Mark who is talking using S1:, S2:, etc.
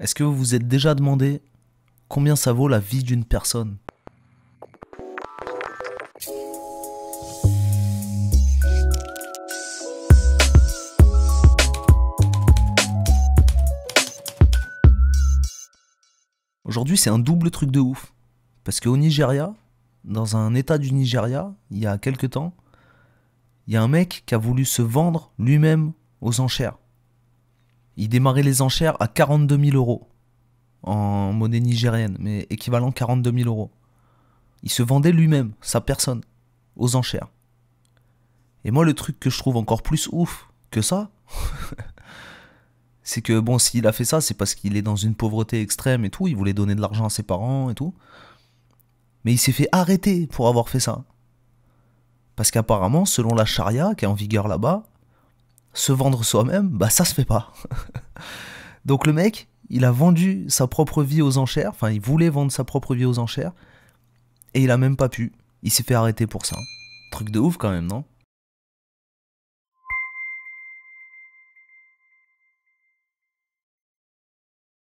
S1: Est-ce que vous vous êtes déjà demandé combien ça vaut la vie d'une personne Aujourd'hui, c'est un double truc de ouf. Parce qu'au Nigeria, dans un état du Nigeria, il y a quelques temps, il y a un mec qui a voulu se vendre lui-même aux enchères. Il démarrait les enchères à 42 000 euros en monnaie nigérienne, mais équivalent 42 000 euros. Il se vendait lui-même, sa personne, aux enchères. Et moi, le truc que je trouve encore plus ouf que ça, c'est que bon, s'il a fait ça, c'est parce qu'il est dans une pauvreté extrême et tout. Il voulait donner de l'argent à ses parents et tout. Mais il s'est fait arrêter pour avoir fait ça. Parce qu'apparemment, selon la charia qui est en vigueur là-bas, se vendre soi-même, bah ça se fait pas. Donc le mec, il a vendu sa propre vie aux enchères, enfin il voulait vendre sa propre vie aux enchères, et il a même pas pu. Il s'est fait arrêter pour ça. Truc de ouf quand même, non